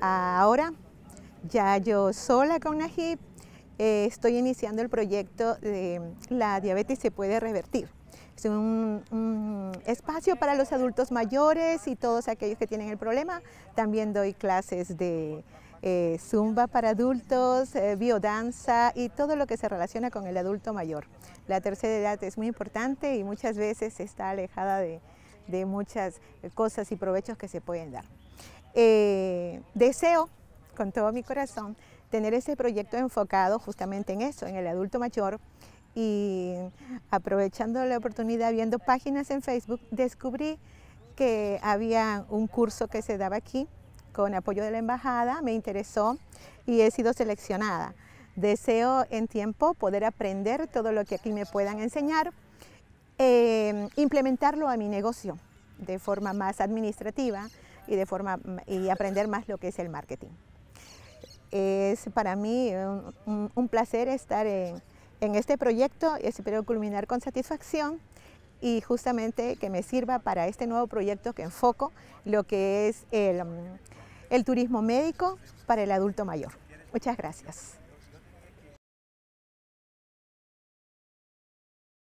Ahora, ya yo sola con Najib, eh, estoy iniciando el proyecto de La diabetes se puede revertir. Es un, espacio para los adultos mayores y todos aquellos que tienen el problema. También doy clases de eh, zumba para adultos, eh, biodanza y todo lo que se relaciona con el adulto mayor. La tercera edad es muy importante y muchas veces está alejada de muchas cosas y provechos que se pueden dar. Eh, deseo con todo mi corazón tener ese proyecto enfocado justamente en eso, en el adulto mayor. Y aprovechando la oportunidad, viendo páginas en Facebook, descubrí que había un curso que se daba aquí con apoyo de la embajada, me interesó y he sido seleccionada. Deseo en tiempo poder aprender todo lo que aquí me puedan enseñar, eh, implementarlo a mi negocio de forma más administrativa, y, de forma, mm, y aprender más lo que es el marketing. Es para mí un, placer estar en, en este proyecto y espero culminar con satisfacción y justamente que me sirva para este nuevo proyecto que enfoco, lo que es el mm, turismo médico para el adulto mayor. Muchas gracias.